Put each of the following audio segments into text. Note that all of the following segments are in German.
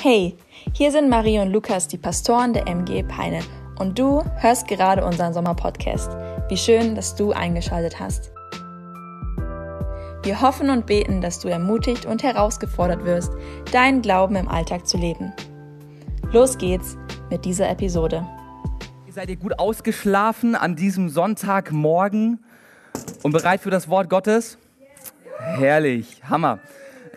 Hey, hier sind Marie und Lukas, die Pastoren der MG Peine. Und du hörst gerade unseren Sommerpodcast. Wie schön, dass du eingeschaltet hast. Wir hoffen und beten, dass du ermutigt und herausgefordert wirst, deinen Glauben im Alltag zu leben. Los geht's mit dieser Episode. Seid ihr gut ausgeschlafen an diesem Sonntagmorgen und bereit für das Wort Gottes? Herrlich, Hammer.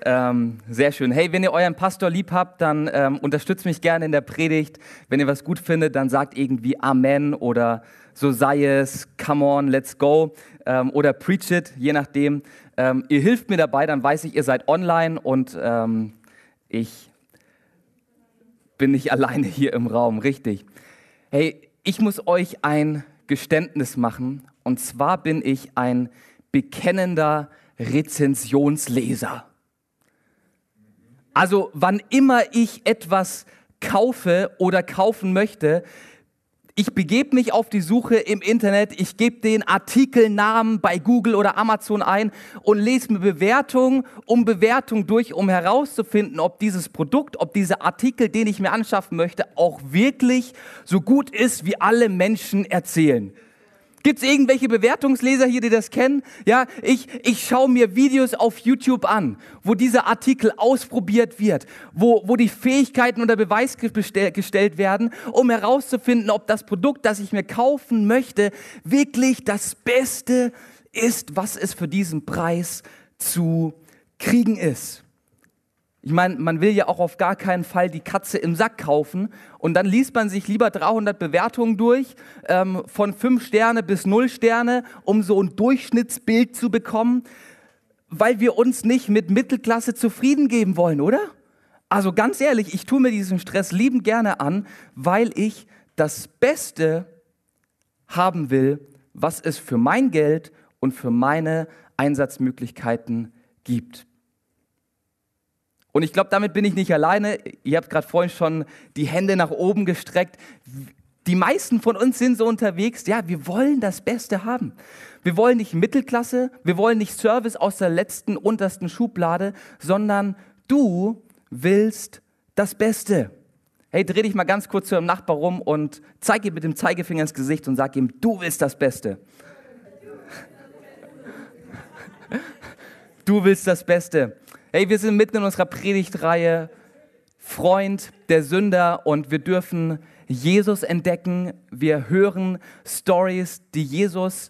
Ähm, sehr schön. Hey, wenn ihr euren Pastor lieb habt, dann ähm, unterstützt mich gerne in der Predigt. Wenn ihr was gut findet, dann sagt irgendwie Amen oder so sei es, come on, let's go ähm, oder preach it, je nachdem. Ähm, ihr hilft mir dabei, dann weiß ich, ihr seid online und ähm, ich bin nicht alleine hier im Raum, richtig. Hey, ich muss euch ein Geständnis machen und zwar bin ich ein bekennender Rezensionsleser. Also wann immer ich etwas kaufe oder kaufen möchte, ich begebe mich auf die Suche im Internet, ich gebe den Artikelnamen bei Google oder Amazon ein und lese mir Bewertung um Bewertung durch, um herauszufinden, ob dieses Produkt, ob dieser Artikel, den ich mir anschaffen möchte, auch wirklich so gut ist, wie alle Menschen erzählen. Gibt es irgendwelche Bewertungsleser hier, die das kennen? Ja, ich, ich schaue mir Videos auf YouTube an, wo dieser Artikel ausprobiert wird, wo, wo die Fähigkeiten unter Beweis gestellt werden, um herauszufinden, ob das Produkt, das ich mir kaufen möchte, wirklich das Beste ist, was es für diesen Preis zu kriegen ist. Ich meine, man will ja auch auf gar keinen Fall die Katze im Sack kaufen. Und dann liest man sich lieber 300 Bewertungen durch, ähm, von 5 Sterne bis 0 Sterne, um so ein Durchschnittsbild zu bekommen, weil wir uns nicht mit Mittelklasse zufrieden geben wollen, oder? Also ganz ehrlich, ich tue mir diesen Stress liebend gerne an, weil ich das Beste haben will, was es für mein Geld und für meine Einsatzmöglichkeiten gibt. Und ich glaube, damit bin ich nicht alleine. Ihr habt gerade vorhin schon die Hände nach oben gestreckt. Die meisten von uns sind so unterwegs, ja, wir wollen das Beste haben. Wir wollen nicht Mittelklasse, wir wollen nicht Service aus der letzten, untersten Schublade, sondern du willst das Beste. Hey, dreh dich mal ganz kurz zu deinem Nachbar rum und zeig ihm mit dem Zeigefinger ins Gesicht und sag ihm, du willst das Beste. Du willst das Beste. Hey, wir sind mitten in unserer Predigtreihe Freund der Sünder und wir dürfen Jesus entdecken. Wir hören Stories, die Jesus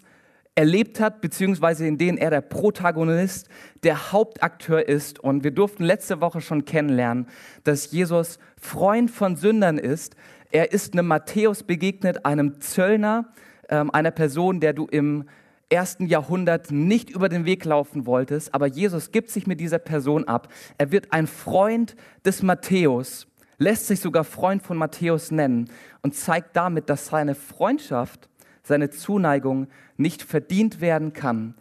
erlebt hat, beziehungsweise in denen er der Protagonist, der Hauptakteur ist. Und wir durften letzte Woche schon kennenlernen, dass Jesus Freund von Sündern ist. Er ist einem Matthäus begegnet, einem Zöllner, ähm, einer Person, der du im ersten Jahrhundert nicht über den Weg laufen wolltest, aber Jesus gibt sich mit dieser Person ab. Er wird ein Freund des Matthäus, lässt sich sogar Freund von Matthäus nennen und zeigt damit, dass seine Freundschaft, seine Zuneigung nicht verdient werden kann,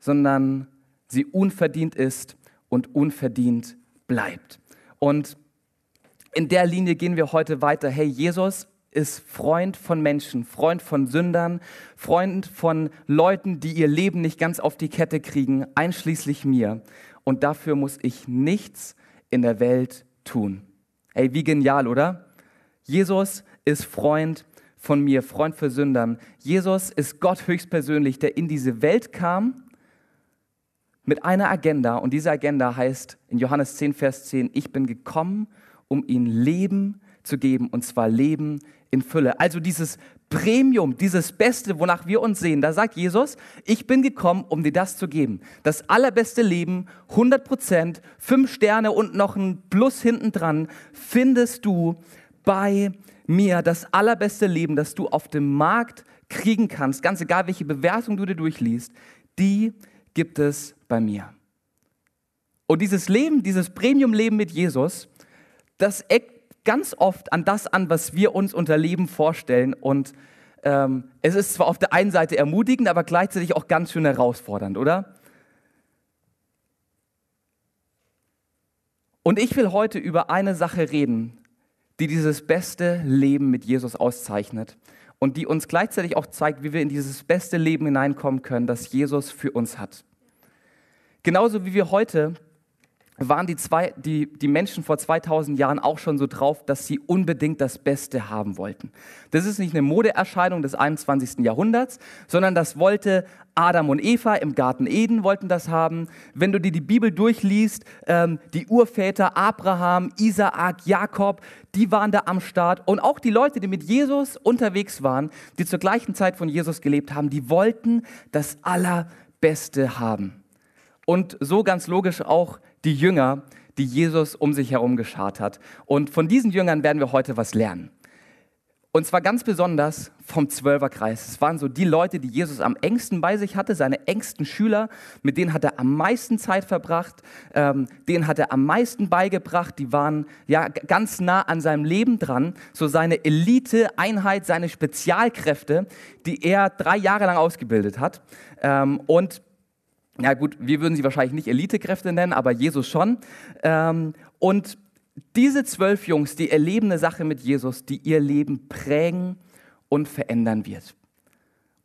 sondern sie unverdient ist und unverdient bleibt. Und in der Linie gehen wir heute weiter. Hey Jesus, ist Freund von Menschen, Freund von Sündern, Freund von Leuten, die ihr Leben nicht ganz auf die Kette kriegen, einschließlich mir. Und dafür muss ich nichts in der Welt tun. Ey, wie genial, oder? Jesus ist Freund von mir, Freund für Sündern. Jesus ist Gott höchstpersönlich, der in diese Welt kam mit einer Agenda. Und diese Agenda heißt in Johannes 10, Vers 10, ich bin gekommen, um ihn Leben zu zu geben, und zwar Leben in Fülle. Also dieses Premium, dieses Beste, wonach wir uns sehen, da sagt Jesus, ich bin gekommen, um dir das zu geben. Das allerbeste Leben, 100 Prozent, fünf Sterne und noch ein Plus hinten dran, findest du bei mir das allerbeste Leben, das du auf dem Markt kriegen kannst, ganz egal welche Bewertung du dir durchliest, die gibt es bei mir. Und dieses Leben, dieses Premium-Leben mit Jesus, das eckt ganz oft an das an, was wir uns unter Leben vorstellen. Und ähm, es ist zwar auf der einen Seite ermutigend, aber gleichzeitig auch ganz schön herausfordernd, oder? Und ich will heute über eine Sache reden, die dieses beste Leben mit Jesus auszeichnet und die uns gleichzeitig auch zeigt, wie wir in dieses beste Leben hineinkommen können, das Jesus für uns hat. Genauso wie wir heute waren die, zwei, die, die Menschen vor 2000 Jahren auch schon so drauf, dass sie unbedingt das Beste haben wollten. Das ist nicht eine Modeerscheinung des 21. Jahrhunderts, sondern das wollte Adam und Eva im Garten Eden wollten das haben. Wenn du dir die Bibel durchliest, ähm, die Urväter Abraham, Isaak, Jakob, die waren da am Start. Und auch die Leute, die mit Jesus unterwegs waren, die zur gleichen Zeit von Jesus gelebt haben, die wollten das Allerbeste haben. Und so ganz logisch auch die Jünger, die Jesus um sich herum geschart hat. Und von diesen Jüngern werden wir heute was lernen. Und zwar ganz besonders vom Zwölferkreis. Es waren so die Leute, die Jesus am engsten bei sich hatte, seine engsten Schüler, mit denen hat er am meisten Zeit verbracht, ähm, denen hat er am meisten beigebracht, die waren ja ganz nah an seinem Leben dran, so seine Elite-Einheit, seine Spezialkräfte, die er drei Jahre lang ausgebildet hat. Ähm, und ja gut, wir würden sie wahrscheinlich nicht Elitekräfte nennen, aber Jesus schon. Ähm, und diese zwölf Jungs, die erleben eine Sache mit Jesus, die ihr Leben prägen und verändern wird.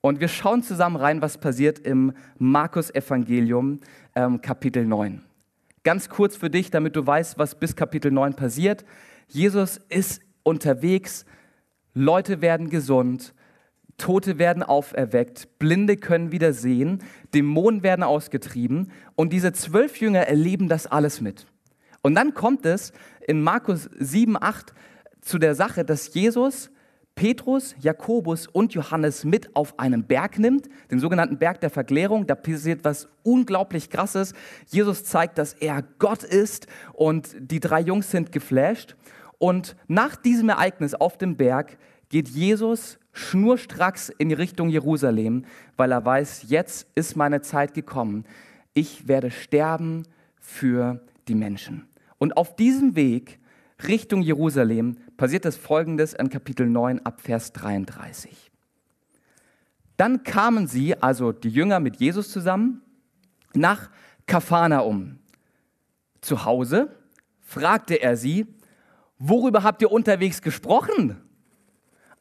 Und wir schauen zusammen rein, was passiert im Markus-Evangelium, ähm, Kapitel 9. Ganz kurz für dich, damit du weißt, was bis Kapitel 9 passiert. Jesus ist unterwegs, Leute werden gesund, Tote werden auferweckt, Blinde können wieder sehen, Dämonen werden ausgetrieben und diese zwölf Jünger erleben das alles mit. Und dann kommt es in Markus 7, 8 zu der Sache, dass Jesus Petrus, Jakobus und Johannes mit auf einen Berg nimmt, den sogenannten Berg der Verklärung. Da passiert was unglaublich Krasses. Jesus zeigt, dass er Gott ist und die drei Jungs sind geflasht. Und nach diesem Ereignis auf dem Berg geht Jesus schnurstracks in Richtung Jerusalem, weil er weiß, jetzt ist meine Zeit gekommen. Ich werde sterben für die Menschen. Und auf diesem Weg Richtung Jerusalem passiert das Folgendes in Kapitel 9 ab Vers 33. Dann kamen sie, also die Jünger mit Jesus zusammen, nach Kafanaum. Zu Hause fragte er sie, worüber habt ihr unterwegs gesprochen?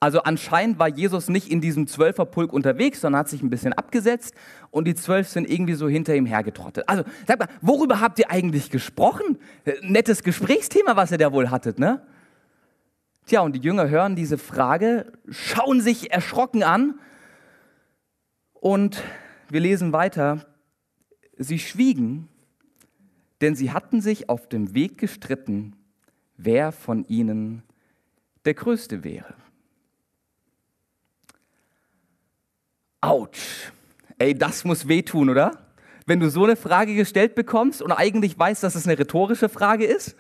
Also anscheinend war Jesus nicht in diesem Zwölferpulk unterwegs, sondern hat sich ein bisschen abgesetzt und die Zwölf sind irgendwie so hinter ihm hergetrottet. Also sag mal, worüber habt ihr eigentlich gesprochen? Äh, nettes Gesprächsthema, was ihr da wohl hattet, ne? Tja, und die Jünger hören diese Frage, schauen sich erschrocken an und wir lesen weiter. Sie schwiegen, denn sie hatten sich auf dem Weg gestritten, wer von ihnen der Größte wäre. Autsch. Ey, das muss wehtun, oder? Wenn du so eine Frage gestellt bekommst und eigentlich weißt, dass es eine rhetorische Frage ist.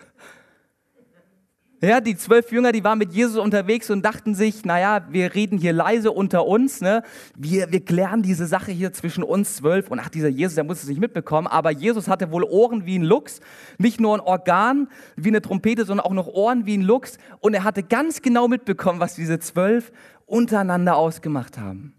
Ja, die zwölf Jünger, die waren mit Jesus unterwegs und dachten sich, naja, wir reden hier leise unter uns, ne? wir, wir klären diese Sache hier zwischen uns zwölf und ach, dieser Jesus, der muss es nicht mitbekommen, aber Jesus hatte wohl Ohren wie ein Luchs, nicht nur ein Organ wie eine Trompete, sondern auch noch Ohren wie ein Luchs und er hatte ganz genau mitbekommen, was diese zwölf untereinander ausgemacht haben.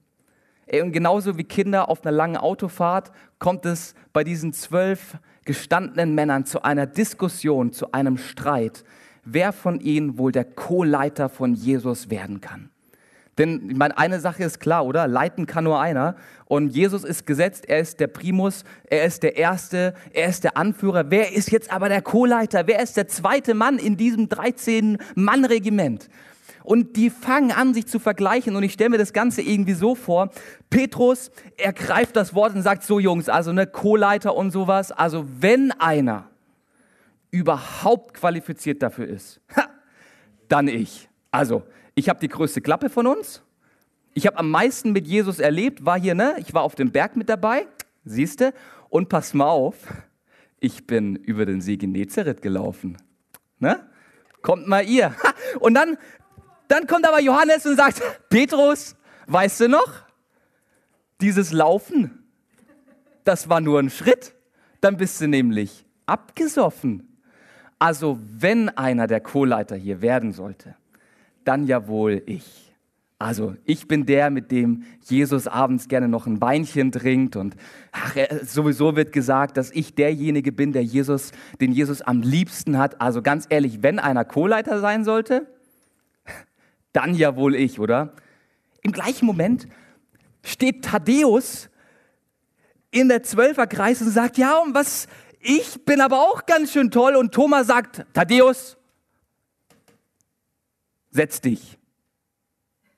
Ey, und genauso wie Kinder auf einer langen Autofahrt kommt es bei diesen zwölf gestandenen Männern zu einer Diskussion, zu einem Streit, wer von ihnen wohl der Co-Leiter von Jesus werden kann. Denn ich meine, eine Sache ist klar, oder? Leiten kann nur einer. Und Jesus ist gesetzt, er ist der Primus, er ist der Erste, er ist der Anführer. Wer ist jetzt aber der Co-Leiter? Wer ist der zweite Mann in diesem 13-Mann-Regiment? Und die fangen an, sich zu vergleichen. Und ich stelle mir das Ganze irgendwie so vor. Petrus, ergreift das Wort und sagt, so Jungs, also ne, Co-Leiter und sowas. Also wenn einer überhaupt qualifiziert dafür ist, dann ich. Also, ich habe die größte Klappe von uns. Ich habe am meisten mit Jesus erlebt, war hier, ne? Ich war auf dem Berg mit dabei, siehste. Und pass mal auf, ich bin über den See Genezareth gelaufen. Ne? Kommt mal ihr. Und dann dann kommt aber Johannes und sagt, Petrus, weißt du noch, dieses Laufen, das war nur ein Schritt, dann bist du nämlich abgesoffen. Also wenn einer der Co-Leiter hier werden sollte, dann ja wohl ich. Also ich bin der, mit dem Jesus abends gerne noch ein Weinchen trinkt und ach, sowieso wird gesagt, dass ich derjenige bin, der Jesus, den Jesus am liebsten hat. Also ganz ehrlich, wenn einer Co-Leiter sein sollte, dann ja wohl ich, oder? Im gleichen Moment steht Thaddäus in der Zwölferkreis und sagt, ja, und was, ich bin aber auch ganz schön toll. Und Thomas sagt, Thaddäus, setz dich.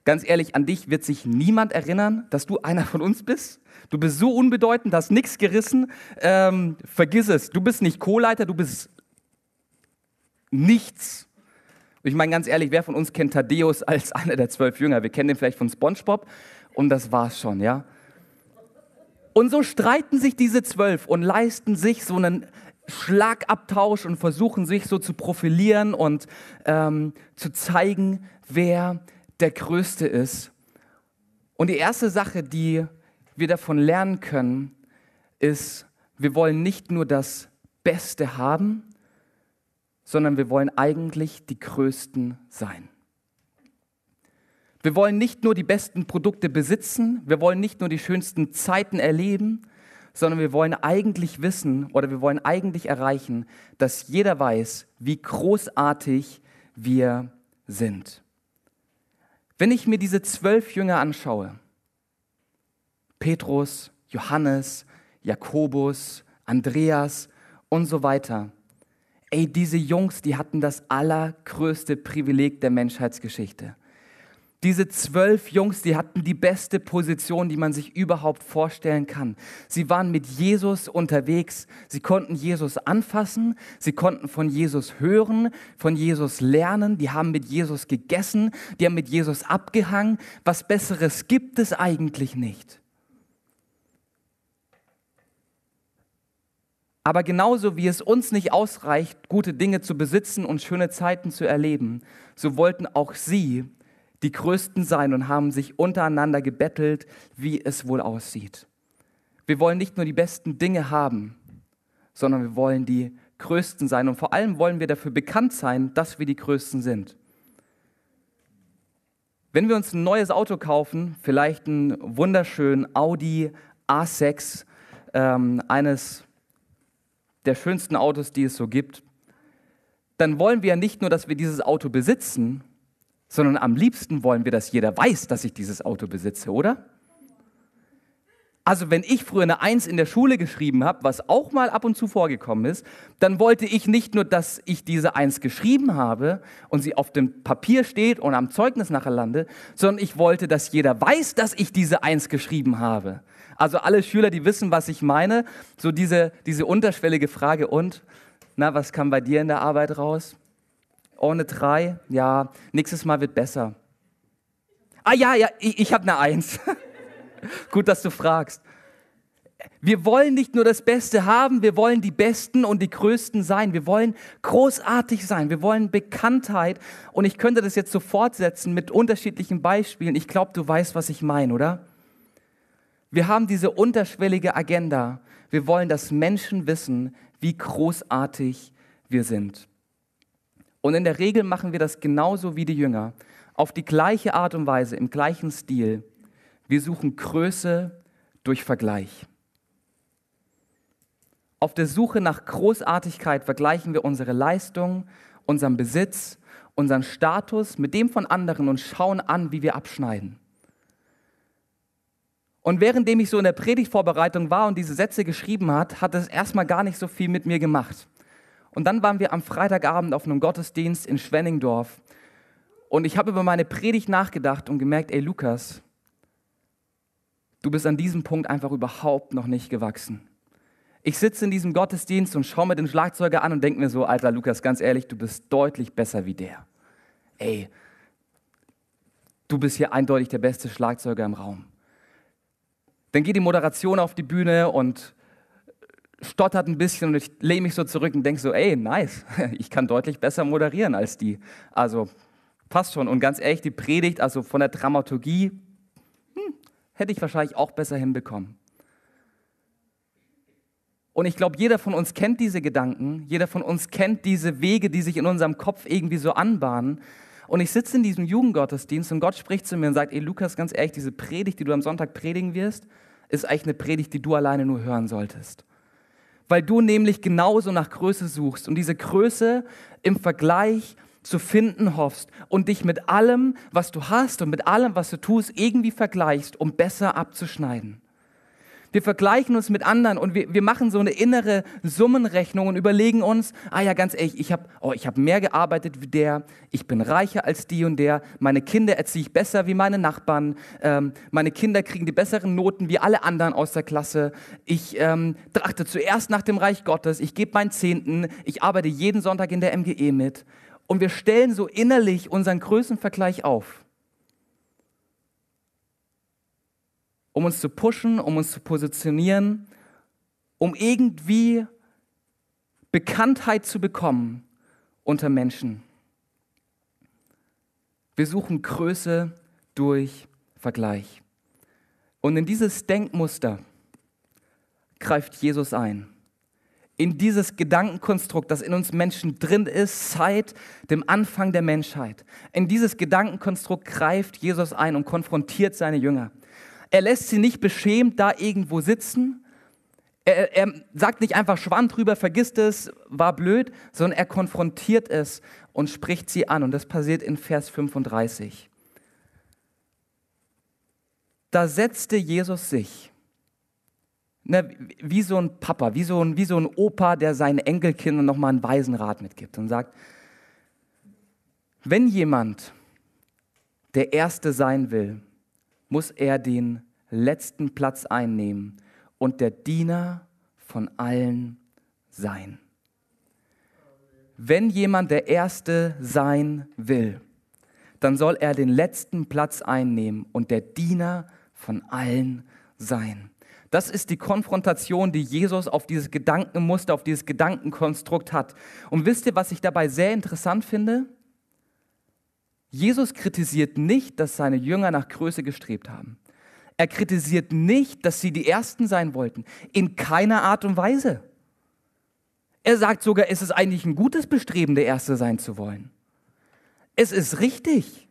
Ganz ehrlich, an dich wird sich niemand erinnern, dass du einer von uns bist. Du bist so unbedeutend, hast nichts gerissen. Ähm, vergiss es, du bist nicht Co-Leiter, du bist nichts. Und ich meine ganz ehrlich, wer von uns kennt Thaddeus als einer der zwölf Jünger? Wir kennen den vielleicht von SpongeBob und das war's schon, ja? Und so streiten sich diese zwölf und leisten sich so einen Schlagabtausch und versuchen sich so zu profilieren und ähm, zu zeigen, wer der Größte ist. Und die erste Sache, die wir davon lernen können, ist, wir wollen nicht nur das Beste haben, sondern wir wollen eigentlich die Größten sein. Wir wollen nicht nur die besten Produkte besitzen, wir wollen nicht nur die schönsten Zeiten erleben, sondern wir wollen eigentlich wissen oder wir wollen eigentlich erreichen, dass jeder weiß, wie großartig wir sind. Wenn ich mir diese zwölf Jünger anschaue, Petrus, Johannes, Jakobus, Andreas und so weiter, Ey, diese Jungs, die hatten das allergrößte Privileg der Menschheitsgeschichte. Diese zwölf Jungs, die hatten die beste Position, die man sich überhaupt vorstellen kann. Sie waren mit Jesus unterwegs. Sie konnten Jesus anfassen. Sie konnten von Jesus hören, von Jesus lernen. Die haben mit Jesus gegessen. Die haben mit Jesus abgehangen. Was Besseres gibt es eigentlich nicht. Aber genauso wie es uns nicht ausreicht, gute Dinge zu besitzen und schöne Zeiten zu erleben, so wollten auch sie die Größten sein und haben sich untereinander gebettelt, wie es wohl aussieht. Wir wollen nicht nur die besten Dinge haben, sondern wir wollen die Größten sein. Und vor allem wollen wir dafür bekannt sein, dass wir die Größten sind. Wenn wir uns ein neues Auto kaufen, vielleicht einen wunderschönen Audi A6, ähm, eines der schönsten Autos, die es so gibt, dann wollen wir ja nicht nur, dass wir dieses Auto besitzen, sondern am liebsten wollen wir, dass jeder weiß, dass ich dieses Auto besitze, oder? Also wenn ich früher eine Eins in der Schule geschrieben habe, was auch mal ab und zu vorgekommen ist, dann wollte ich nicht nur, dass ich diese Eins geschrieben habe und sie auf dem Papier steht und am Zeugnis nachher lande, sondern ich wollte, dass jeder weiß, dass ich diese Eins geschrieben habe. Also alle Schüler, die wissen, was ich meine, so diese, diese unterschwellige Frage und, na, was kam bei dir in der Arbeit raus? Ohne drei, ja, nächstes Mal wird besser. Ah ja, ja, ich, ich habe eine Eins. Gut, dass du fragst. Wir wollen nicht nur das Beste haben, wir wollen die Besten und die Größten sein. Wir wollen großartig sein, wir wollen Bekanntheit. Und ich könnte das jetzt so fortsetzen mit unterschiedlichen Beispielen. Ich glaube, du weißt, was ich meine, oder? Wir haben diese unterschwellige Agenda. Wir wollen, dass Menschen wissen, wie großartig wir sind. Und in der Regel machen wir das genauso wie die Jünger, auf die gleiche Art und Weise, im gleichen Stil. Wir suchen Größe durch Vergleich. Auf der Suche nach Großartigkeit vergleichen wir unsere Leistung, unseren Besitz, unseren Status mit dem von anderen und schauen an, wie wir abschneiden. Und währenddem ich so in der Predigtvorbereitung war und diese Sätze geschrieben hat, hat es erstmal gar nicht so viel mit mir gemacht. Und dann waren wir am Freitagabend auf einem Gottesdienst in Schwenningdorf. Und ich habe über meine Predigt nachgedacht und gemerkt, ey Lukas, du bist an diesem Punkt einfach überhaupt noch nicht gewachsen. Ich sitze in diesem Gottesdienst und schaue mir den Schlagzeuger an und denke mir so, alter Lukas, ganz ehrlich, du bist deutlich besser wie der. Ey, du bist hier eindeutig der beste Schlagzeuger im Raum. Dann geht die Moderation auf die Bühne und stottert ein bisschen und ich lehne mich so zurück und denke so, ey, nice, ich kann deutlich besser moderieren als die. Also passt schon. Und ganz ehrlich, die Predigt, also von der Dramaturgie, hm, hätte ich wahrscheinlich auch besser hinbekommen. Und ich glaube, jeder von uns kennt diese Gedanken, jeder von uns kennt diese Wege, die sich in unserem Kopf irgendwie so anbahnen. Und ich sitze in diesem Jugendgottesdienst und Gott spricht zu mir und sagt, ey Lukas, ganz ehrlich, diese Predigt, die du am Sonntag predigen wirst, ist eigentlich eine Predigt, die du alleine nur hören solltest. Weil du nämlich genauso nach Größe suchst und diese Größe im Vergleich zu finden hoffst und dich mit allem, was du hast und mit allem, was du tust, irgendwie vergleichst, um besser abzuschneiden. Wir vergleichen uns mit anderen und wir, wir machen so eine innere Summenrechnung und überlegen uns, ah ja, ganz ehrlich, ich habe oh, ich hab mehr gearbeitet wie der, ich bin reicher als die und der, meine Kinder erziehe ich besser wie meine Nachbarn, ähm, meine Kinder kriegen die besseren Noten wie alle anderen aus der Klasse, ich ähm, trachte zuerst nach dem Reich Gottes, ich gebe meinen Zehnten, ich arbeite jeden Sonntag in der MGE mit. Und wir stellen so innerlich unseren Größenvergleich auf. um uns zu pushen, um uns zu positionieren, um irgendwie Bekanntheit zu bekommen unter Menschen. Wir suchen Größe durch Vergleich. Und in dieses Denkmuster greift Jesus ein. In dieses Gedankenkonstrukt, das in uns Menschen drin ist, seit dem Anfang der Menschheit. In dieses Gedankenkonstrukt greift Jesus ein und konfrontiert seine Jünger. Er lässt sie nicht beschämt da irgendwo sitzen. Er, er sagt nicht einfach Schwamm drüber, vergisst es, war blöd, sondern er konfrontiert es und spricht sie an. Und das passiert in Vers 35. Da setzte Jesus sich, ne, wie so ein Papa, wie so ein, wie so ein Opa, der seinen Enkelkindern nochmal einen weisen Rat mitgibt und sagt, wenn jemand der Erste sein will, muss er den letzten Platz einnehmen und der Diener von allen sein. Wenn jemand der Erste sein will, dann soll er den letzten Platz einnehmen und der Diener von allen sein. Das ist die Konfrontation, die Jesus auf dieses Gedankenmuster, auf dieses Gedankenkonstrukt hat. Und wisst ihr, was ich dabei sehr interessant finde? Jesus kritisiert nicht, dass seine Jünger nach Größe gestrebt haben. Er kritisiert nicht, dass sie die Ersten sein wollten. In keiner Art und Weise. Er sagt sogar, es ist eigentlich ein gutes Bestreben, der Erste sein zu wollen. Es ist richtig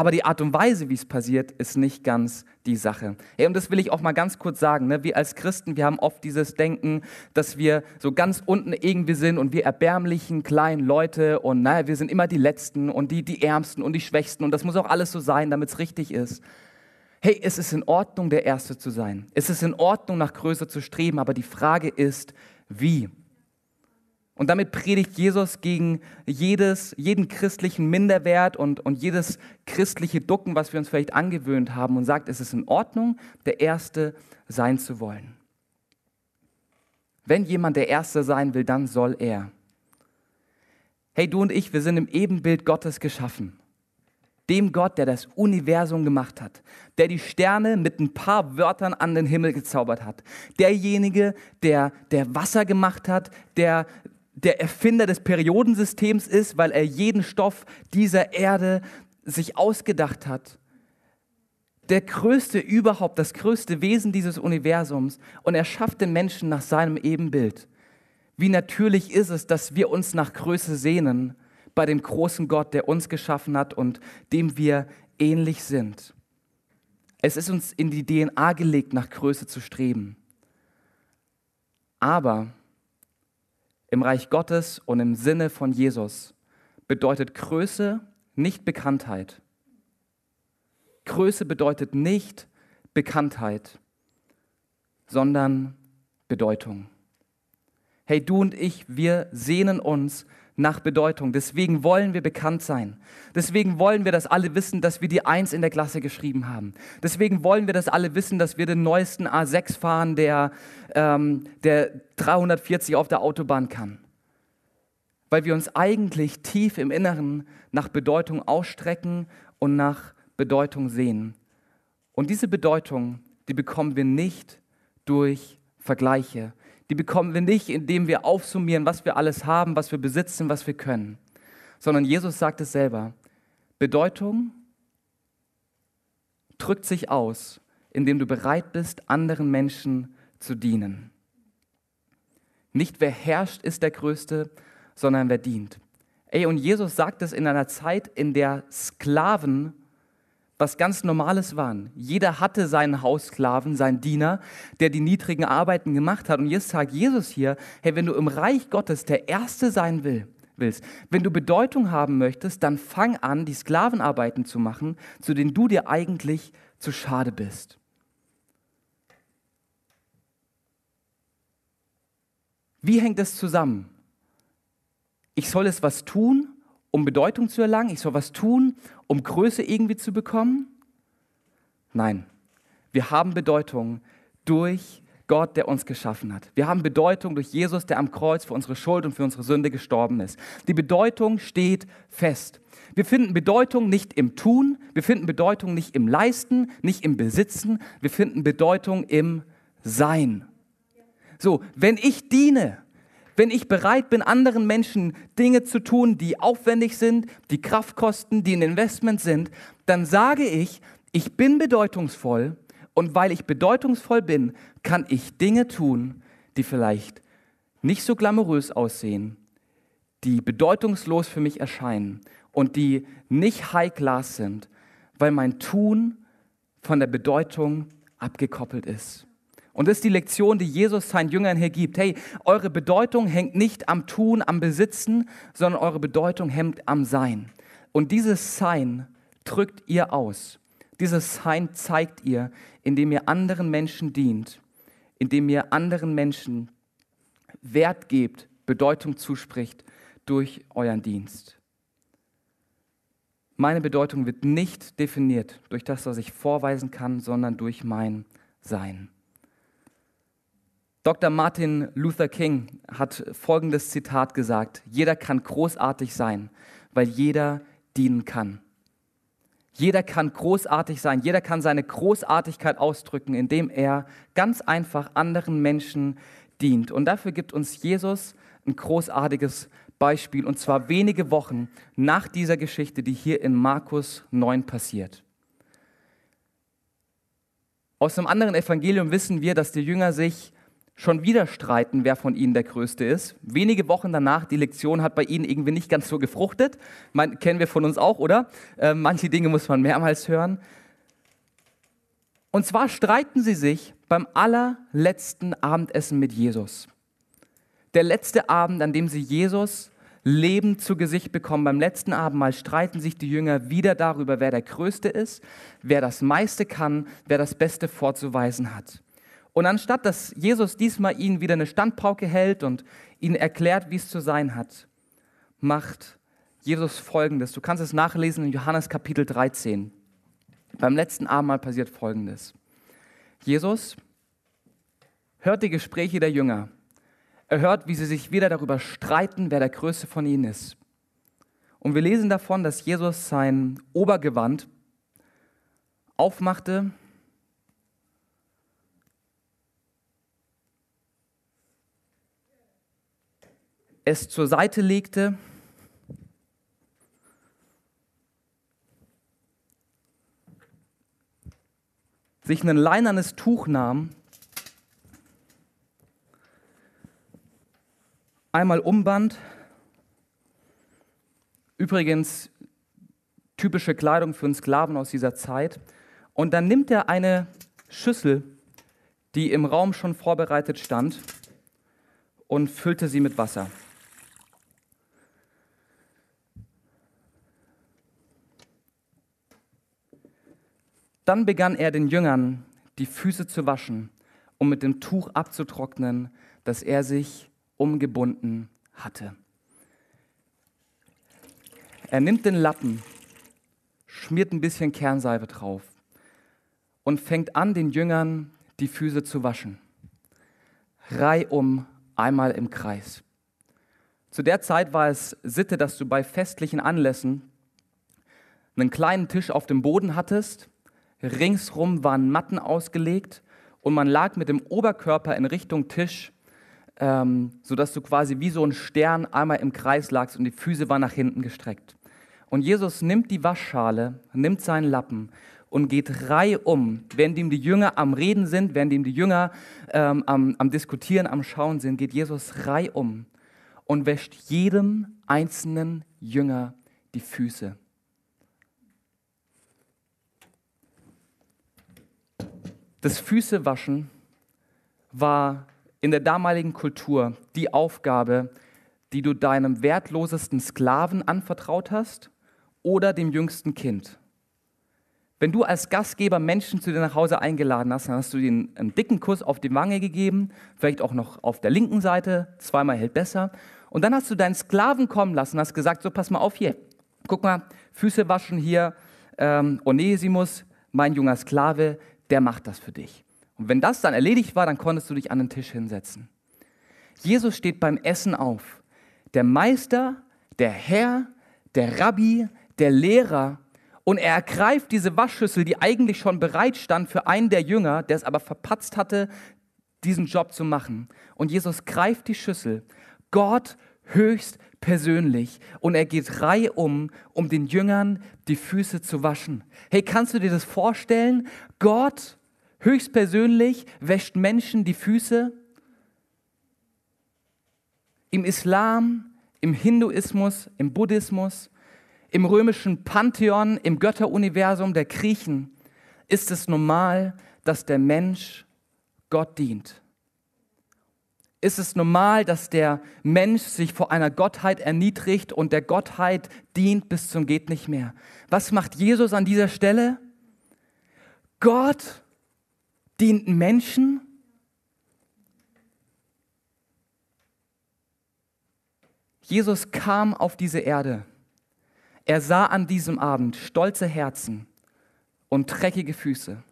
aber die Art und Weise, wie es passiert, ist nicht ganz die Sache. Hey, und das will ich auch mal ganz kurz sagen. Ne? Wir als Christen, wir haben oft dieses Denken, dass wir so ganz unten irgendwie sind und wir erbärmlichen kleinen Leute und naja, wir sind immer die Letzten und die, die Ärmsten und die Schwächsten und das muss auch alles so sein, damit es richtig ist. Hey, es ist in Ordnung, der Erste zu sein. Es ist in Ordnung, nach Größe zu streben, aber die Frage ist, wie? Und damit predigt Jesus gegen jedes, jeden christlichen Minderwert und, und jedes christliche Ducken, was wir uns vielleicht angewöhnt haben und sagt, es ist in Ordnung, der Erste sein zu wollen. Wenn jemand der Erste sein will, dann soll er. Hey, du und ich, wir sind im Ebenbild Gottes geschaffen. Dem Gott, der das Universum gemacht hat, der die Sterne mit ein paar Wörtern an den Himmel gezaubert hat, derjenige, der, der Wasser gemacht hat, der der Erfinder des Periodensystems ist, weil er jeden Stoff dieser Erde sich ausgedacht hat. Der größte überhaupt, das größte Wesen dieses Universums. Und er schafft den Menschen nach seinem Ebenbild. Wie natürlich ist es, dass wir uns nach Größe sehnen bei dem großen Gott, der uns geschaffen hat und dem wir ähnlich sind. Es ist uns in die DNA gelegt, nach Größe zu streben. Aber im Reich Gottes und im Sinne von Jesus bedeutet Größe nicht Bekanntheit. Größe bedeutet nicht Bekanntheit, sondern Bedeutung. Hey, du und ich, wir sehnen uns nach Bedeutung. Deswegen wollen wir bekannt sein. Deswegen wollen wir, dass alle wissen, dass wir die Eins in der Klasse geschrieben haben. Deswegen wollen wir, dass alle wissen, dass wir den neuesten A6 fahren, der, ähm, der 340 auf der Autobahn kann. Weil wir uns eigentlich tief im Inneren nach Bedeutung ausstrecken und nach Bedeutung sehen. Und diese Bedeutung, die bekommen wir nicht durch Vergleiche, die bekommen wir nicht, indem wir aufsummieren, was wir alles haben, was wir besitzen, was wir können, sondern Jesus sagt es selber. Bedeutung drückt sich aus, indem du bereit bist, anderen Menschen zu dienen. Nicht wer herrscht ist der Größte, sondern wer dient. Ey, und Jesus sagt es in einer Zeit, in der Sklaven was ganz Normales waren. Jeder hatte seinen Haussklaven, seinen Diener, der die niedrigen Arbeiten gemacht hat. Und jetzt sagt Jesus hier, hey, wenn du im Reich Gottes der Erste sein will, willst, wenn du Bedeutung haben möchtest, dann fang an, die Sklavenarbeiten zu machen, zu denen du dir eigentlich zu schade bist. Wie hängt das zusammen? Ich soll es was tun, um Bedeutung zu erlangen. Ich soll was tun, um Größe irgendwie zu bekommen? Nein, wir haben Bedeutung durch Gott, der uns geschaffen hat. Wir haben Bedeutung durch Jesus, der am Kreuz für unsere Schuld und für unsere Sünde gestorben ist. Die Bedeutung steht fest. Wir finden Bedeutung nicht im Tun, wir finden Bedeutung nicht im Leisten, nicht im Besitzen, wir finden Bedeutung im Sein. So, wenn ich diene, wenn ich bereit bin, anderen Menschen Dinge zu tun, die aufwendig sind, die Kraft kosten, die ein Investment sind, dann sage ich, ich bin bedeutungsvoll und weil ich bedeutungsvoll bin, kann ich Dinge tun, die vielleicht nicht so glamourös aussehen, die bedeutungslos für mich erscheinen und die nicht high class sind, weil mein Tun von der Bedeutung abgekoppelt ist. Und das ist die Lektion, die Jesus seinen Jüngern hier gibt. Hey, eure Bedeutung hängt nicht am Tun, am Besitzen, sondern eure Bedeutung hängt am Sein. Und dieses Sein drückt ihr aus. Dieses Sein zeigt ihr, indem ihr anderen Menschen dient, indem ihr anderen Menschen Wert gebt, Bedeutung zuspricht durch euren Dienst. Meine Bedeutung wird nicht definiert durch das, was ich vorweisen kann, sondern durch mein Sein. Dr. Martin Luther King hat folgendes Zitat gesagt, jeder kann großartig sein, weil jeder dienen kann. Jeder kann großartig sein, jeder kann seine Großartigkeit ausdrücken, indem er ganz einfach anderen Menschen dient. Und dafür gibt uns Jesus ein großartiges Beispiel, und zwar wenige Wochen nach dieser Geschichte, die hier in Markus 9 passiert. Aus einem anderen Evangelium wissen wir, dass die Jünger sich schon wieder streiten, wer von ihnen der Größte ist. Wenige Wochen danach, die Lektion hat bei ihnen irgendwie nicht ganz so gefruchtet. Man, kennen wir von uns auch, oder? Äh, manche Dinge muss man mehrmals hören. Und zwar streiten sie sich beim allerletzten Abendessen mit Jesus. Der letzte Abend, an dem sie Jesus Leben zu Gesicht bekommen. Beim letzten Abendmahl streiten sich die Jünger wieder darüber, wer der Größte ist, wer das meiste kann, wer das Beste vorzuweisen hat. Und anstatt dass Jesus diesmal ihnen wieder eine Standpauke hält und ihnen erklärt, wie es zu sein hat, macht Jesus Folgendes. Du kannst es nachlesen in Johannes Kapitel 13. Beim letzten Abendmahl passiert Folgendes. Jesus hört die Gespräche der Jünger. Er hört, wie sie sich wieder darüber streiten, wer der Größte von ihnen ist. Und wir lesen davon, dass Jesus sein Obergewand aufmachte es zur Seite legte. sich ein leinernes Tuch nahm, einmal umband, übrigens typische Kleidung für einen Sklaven aus dieser Zeit, und dann nimmt er eine Schüssel, die im Raum schon vorbereitet stand, und füllte sie mit Wasser. Dann begann er den Jüngern die Füße zu waschen, um mit dem Tuch abzutrocknen, das er sich umgebunden hatte. Er nimmt den Lappen, schmiert ein bisschen Kernseife drauf und fängt an, den Jüngern die Füße zu waschen. Reihum einmal im Kreis. Zu der Zeit war es Sitte, dass du bei festlichen Anlässen einen kleinen Tisch auf dem Boden hattest Ringsrum waren Matten ausgelegt und man lag mit dem Oberkörper in Richtung Tisch, ähm, sodass du quasi wie so ein Stern einmal im Kreis lagst und die Füße waren nach hinten gestreckt. Und Jesus nimmt die Waschschale, nimmt seinen Lappen und geht reihum, während ihm die Jünger am Reden sind, während ihm die Jünger ähm, am, am Diskutieren, am Schauen sind, geht Jesus reihum und wäscht jedem einzelnen Jünger die Füße. Das Füßewaschen war in der damaligen Kultur die Aufgabe, die du deinem wertlosesten Sklaven anvertraut hast oder dem jüngsten Kind. Wenn du als Gastgeber Menschen zu dir nach Hause eingeladen hast, dann hast du ihnen einen dicken Kuss auf die Wange gegeben, vielleicht auch noch auf der linken Seite, zweimal hält besser. Und dann hast du deinen Sklaven kommen lassen, hast gesagt, so pass mal auf hier, guck mal, Füße waschen hier, ähm, Onesimus, mein junger Sklave, der macht das für dich. Und wenn das dann erledigt war, dann konntest du dich an den Tisch hinsetzen. Jesus steht beim Essen auf. Der Meister, der Herr, der Rabbi, der Lehrer. Und er ergreift diese Waschschüssel, die eigentlich schon bereit stand für einen der Jünger, der es aber verpatzt hatte, diesen Job zu machen. Und Jesus greift die Schüssel. Gott höchst persönlich und er geht reihum, um den Jüngern die Füße zu waschen. Hey, kannst du dir das vorstellen? Gott höchstpersönlich wäscht Menschen die Füße. Im Islam, im Hinduismus, im Buddhismus, im römischen Pantheon, im Götteruniversum der Griechen ist es normal, dass der Mensch Gott dient ist es normal, dass der Mensch sich vor einer Gottheit erniedrigt und der Gottheit dient bis zum geht nicht mehr. Was macht Jesus an dieser Stelle? Gott dient Menschen. Jesus kam auf diese Erde. Er sah an diesem Abend stolze Herzen und dreckige Füße.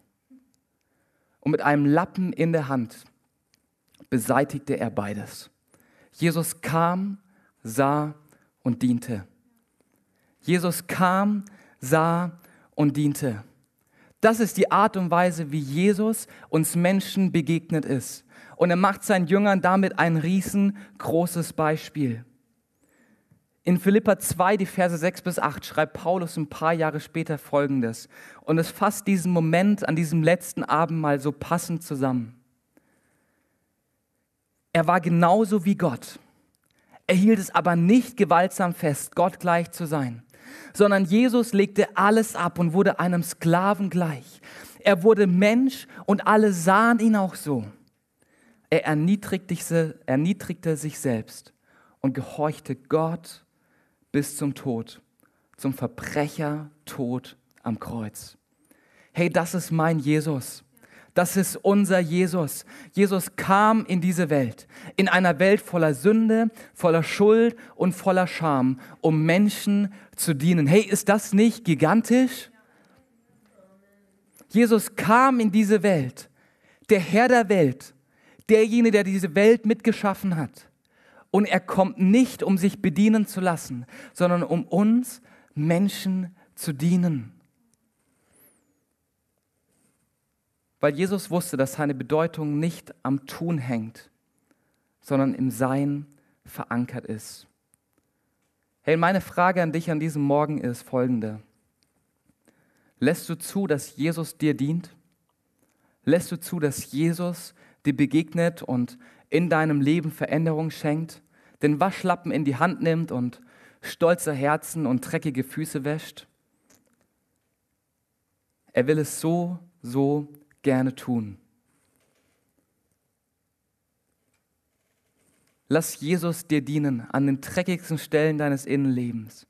Und mit einem Lappen in der Hand beseitigte er beides. Jesus kam, sah und diente. Jesus kam, sah und diente. Das ist die Art und Weise, wie Jesus uns Menschen begegnet ist. Und er macht seinen Jüngern damit ein riesengroßes Beispiel. In Philippa 2, die Verse 6 bis 8, schreibt Paulus ein paar Jahre später Folgendes. Und es fasst diesen Moment an diesem letzten Abend mal so passend zusammen. Er war genauso wie Gott. Er hielt es aber nicht gewaltsam fest, Gott gleich zu sein, sondern Jesus legte alles ab und wurde einem Sklaven gleich. Er wurde Mensch und alle sahen ihn auch so. Er erniedrigte, erniedrigte sich selbst und gehorchte Gott bis zum Tod, zum Verbrecher Tod am Kreuz. Hey, das ist mein Jesus. Das ist unser Jesus. Jesus kam in diese Welt, in einer Welt voller Sünde, voller Schuld und voller Scham, um Menschen zu dienen. Hey, ist das nicht gigantisch? Jesus kam in diese Welt, der Herr der Welt, derjenige, der diese Welt mitgeschaffen hat. Und er kommt nicht, um sich bedienen zu lassen, sondern um uns Menschen zu dienen. weil Jesus wusste, dass seine Bedeutung nicht am Tun hängt, sondern im Sein verankert ist. Hey, meine Frage an dich an diesem Morgen ist folgende. Lässt du zu, dass Jesus dir dient? Lässt du zu, dass Jesus dir begegnet und in deinem Leben Veränderung schenkt, den Waschlappen in die Hand nimmt und stolze Herzen und dreckige Füße wäscht? Er will es so, so gerne tun. Lass Jesus dir dienen an den dreckigsten Stellen deines Innenlebens.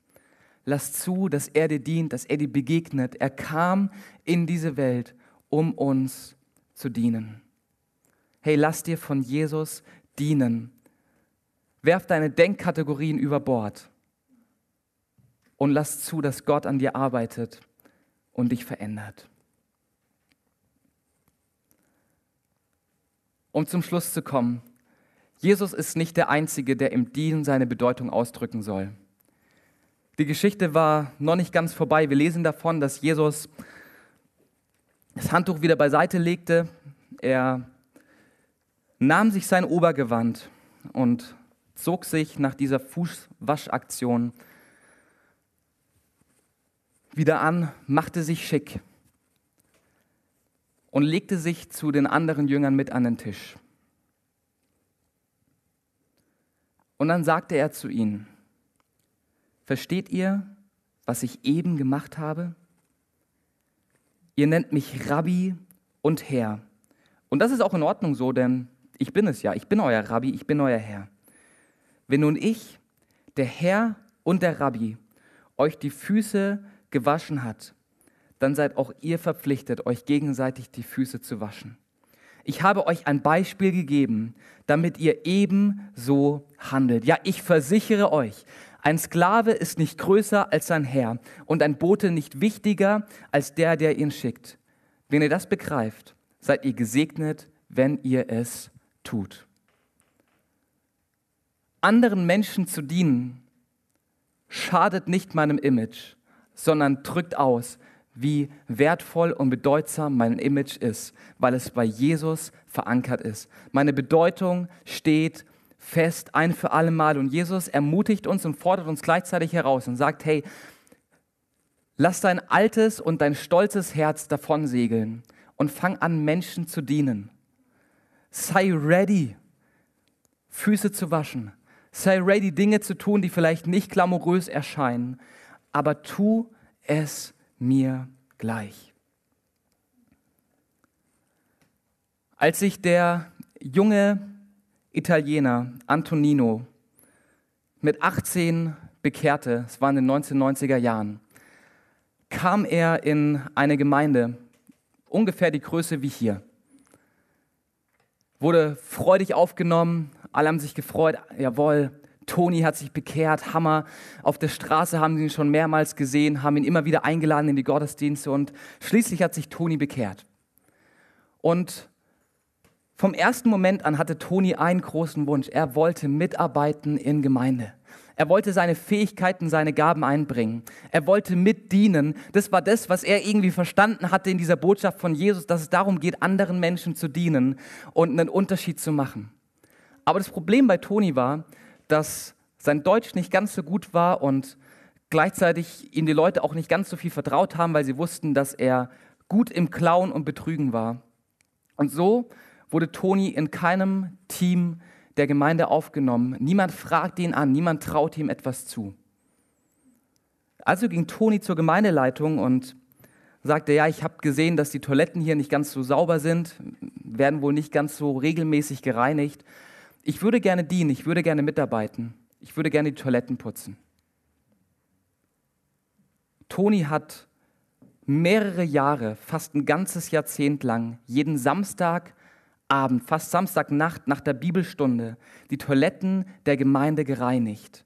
Lass zu, dass er dir dient, dass er dir begegnet. Er kam in diese Welt, um uns zu dienen. Hey, lass dir von Jesus dienen. Werf deine Denkkategorien über Bord und lass zu, dass Gott an dir arbeitet und dich verändert. Um zum Schluss zu kommen, Jesus ist nicht der Einzige, der im Dienen seine Bedeutung ausdrücken soll. Die Geschichte war noch nicht ganz vorbei. Wir lesen davon, dass Jesus das Handtuch wieder beiseite legte. Er nahm sich sein Obergewand und zog sich nach dieser Fußwaschaktion wieder an, machte sich schick und legte sich zu den anderen Jüngern mit an den Tisch. Und dann sagte er zu ihnen, versteht ihr, was ich eben gemacht habe? Ihr nennt mich Rabbi und Herr. Und das ist auch in Ordnung so, denn ich bin es ja, ich bin euer Rabbi, ich bin euer Herr. Wenn nun ich, der Herr und der Rabbi, euch die Füße gewaschen hat, dann seid auch ihr verpflichtet, euch gegenseitig die Füße zu waschen. Ich habe euch ein Beispiel gegeben, damit ihr ebenso handelt. Ja, ich versichere euch, ein Sklave ist nicht größer als sein Herr und ein Bote nicht wichtiger als der, der ihn schickt. Wenn ihr das begreift, seid ihr gesegnet, wenn ihr es tut. Anderen Menschen zu dienen, schadet nicht meinem Image, sondern drückt aus, wie wertvoll und bedeutsam mein Image ist, weil es bei Jesus verankert ist. Meine Bedeutung steht fest ein für alle Mal und Jesus ermutigt uns und fordert uns gleichzeitig heraus und sagt, hey, lass dein altes und dein stolzes Herz davon segeln und fang an, Menschen zu dienen. Sei ready, Füße zu waschen. Sei ready, Dinge zu tun, die vielleicht nicht glamourös erscheinen, aber tu es mir gleich. Als sich der junge Italiener Antonino mit 18 bekehrte, es war in den 1990er Jahren, kam er in eine Gemeinde, ungefähr die Größe wie hier. Wurde freudig aufgenommen, alle haben sich gefreut, jawohl, Toni hat sich bekehrt, Hammer. Auf der Straße haben sie ihn schon mehrmals gesehen, haben ihn immer wieder eingeladen in die Gottesdienste und schließlich hat sich Toni bekehrt. Und vom ersten Moment an hatte Toni einen großen Wunsch. Er wollte mitarbeiten in Gemeinde. Er wollte seine Fähigkeiten, seine Gaben einbringen. Er wollte mitdienen. Das war das, was er irgendwie verstanden hatte in dieser Botschaft von Jesus, dass es darum geht, anderen Menschen zu dienen und einen Unterschied zu machen. Aber das Problem bei Toni war, dass sein Deutsch nicht ganz so gut war und gleichzeitig ihm die Leute auch nicht ganz so viel vertraut haben, weil sie wussten, dass er gut im Klauen und Betrügen war. Und so wurde Toni in keinem Team der Gemeinde aufgenommen. Niemand fragt ihn an, niemand traut ihm etwas zu. Also ging Toni zur Gemeindeleitung und sagte, ja, ich habe gesehen, dass die Toiletten hier nicht ganz so sauber sind, werden wohl nicht ganz so regelmäßig gereinigt ich würde gerne dienen, ich würde gerne mitarbeiten, ich würde gerne die Toiletten putzen. Toni hat mehrere Jahre, fast ein ganzes Jahrzehnt lang, jeden Samstagabend, fast Samstagnacht nach der Bibelstunde, die Toiletten der Gemeinde gereinigt.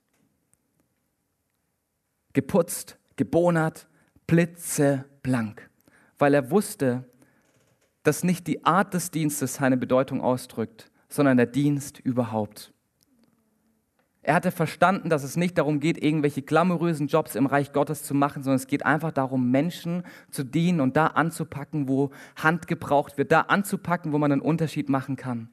Geputzt, gebonert, blitzeblank, weil er wusste, dass nicht die Art des Dienstes seine Bedeutung ausdrückt, sondern der Dienst überhaupt. Er hatte verstanden, dass es nicht darum geht, irgendwelche glamourösen Jobs im Reich Gottes zu machen, sondern es geht einfach darum, Menschen zu dienen und da anzupacken, wo Hand gebraucht wird, da anzupacken, wo man einen Unterschied machen kann.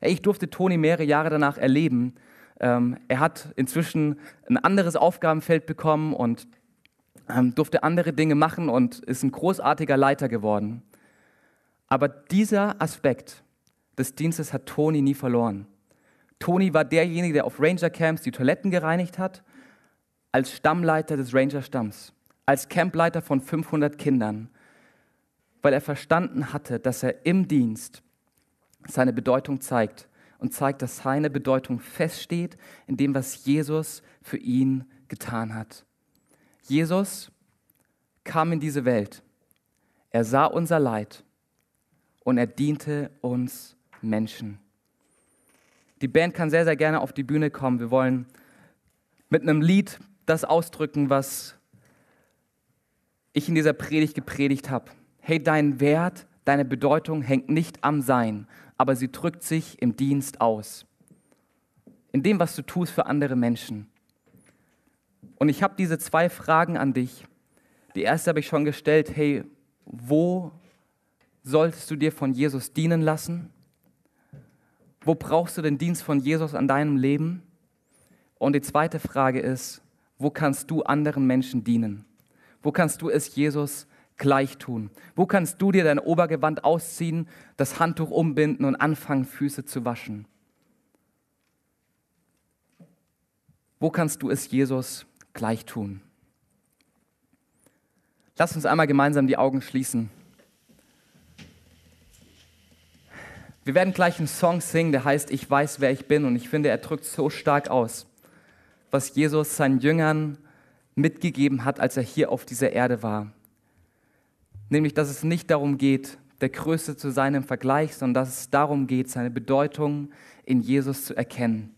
Ich durfte Toni mehrere Jahre danach erleben. Ähm, er hat inzwischen ein anderes Aufgabenfeld bekommen und ähm, durfte andere Dinge machen und ist ein großartiger Leiter geworden. Aber dieser Aspekt, des Dienstes hat Toni nie verloren. Toni war derjenige, der auf Ranger-Camps die Toiletten gereinigt hat, als Stammleiter des Ranger-Stamms, als Campleiter von 500 Kindern, weil er verstanden hatte, dass er im Dienst seine Bedeutung zeigt und zeigt, dass seine Bedeutung feststeht in dem, was Jesus für ihn getan hat. Jesus kam in diese Welt, er sah unser Leid und er diente uns Menschen. Die Band kann sehr, sehr gerne auf die Bühne kommen. Wir wollen mit einem Lied das ausdrücken, was ich in dieser Predigt gepredigt habe. Hey, dein Wert, deine Bedeutung hängt nicht am Sein, aber sie drückt sich im Dienst aus. In dem, was du tust für andere Menschen. Und ich habe diese zwei Fragen an dich. Die erste habe ich schon gestellt. Hey, wo solltest du dir von Jesus dienen lassen? Wo brauchst du den Dienst von Jesus an deinem Leben? Und die zweite Frage ist, wo kannst du anderen Menschen dienen? Wo kannst du es Jesus gleich tun? Wo kannst du dir dein Obergewand ausziehen, das Handtuch umbinden und anfangen, Füße zu waschen? Wo kannst du es Jesus gleich tun? Lass uns einmal gemeinsam die Augen schließen. Wir werden gleich einen Song singen, der heißt Ich weiß, wer ich bin. Und ich finde, er drückt so stark aus, was Jesus seinen Jüngern mitgegeben hat, als er hier auf dieser Erde war. Nämlich, dass es nicht darum geht, der Größte zu sein im Vergleich, sondern dass es darum geht, seine Bedeutung in Jesus zu erkennen.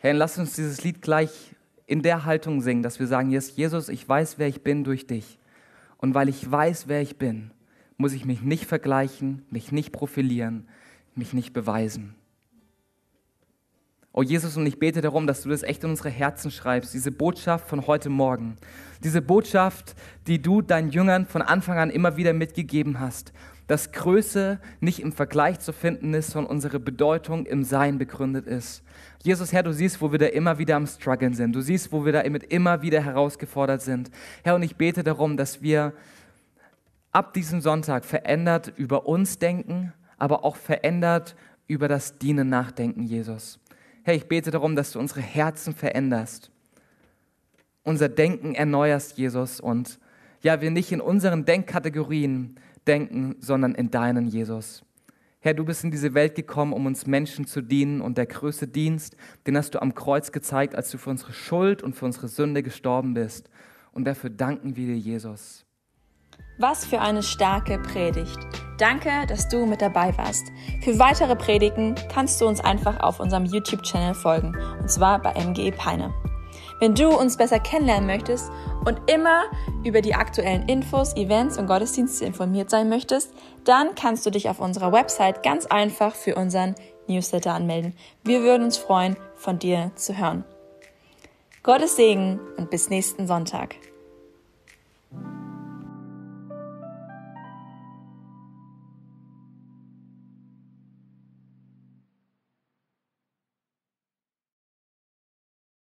Herr, lass uns dieses Lied gleich in der Haltung singen, dass wir sagen, Jesus, ich weiß, wer ich bin durch dich. Und weil ich weiß, wer ich bin, muss ich mich nicht vergleichen, mich nicht profilieren, mich nicht beweisen. Oh Jesus, und ich bete darum, dass du das echt in unsere Herzen schreibst, diese Botschaft von heute Morgen, diese Botschaft, die du deinen Jüngern von Anfang an immer wieder mitgegeben hast, dass Größe nicht im Vergleich zu finden ist, sondern unsere Bedeutung im Sein begründet ist. Jesus, Herr, du siehst, wo wir da immer wieder am Struggeln sind. Du siehst, wo wir da immer wieder herausgefordert sind. Herr, und ich bete darum, dass wir ab diesem Sonntag verändert über uns denken, aber auch verändert über das Dienen nachdenken, Jesus. Herr, ich bete darum, dass du unsere Herzen veränderst, unser Denken erneuerst, Jesus, und ja, wir nicht in unseren Denkkategorien denken, sondern in deinen, Jesus. Herr, du bist in diese Welt gekommen, um uns Menschen zu dienen und der größte Dienst, den hast du am Kreuz gezeigt, als du für unsere Schuld und für unsere Sünde gestorben bist. Und dafür danken wir dir, Jesus. Was für eine starke Predigt. Danke, dass du mit dabei warst. Für weitere Predigen kannst du uns einfach auf unserem YouTube-Channel folgen, und zwar bei MGE Peine. Wenn du uns besser kennenlernen möchtest und immer über die aktuellen Infos, Events und Gottesdienste informiert sein möchtest, dann kannst du dich auf unserer Website ganz einfach für unseren Newsletter anmelden. Wir würden uns freuen, von dir zu hören. Gottes Segen und bis nächsten Sonntag.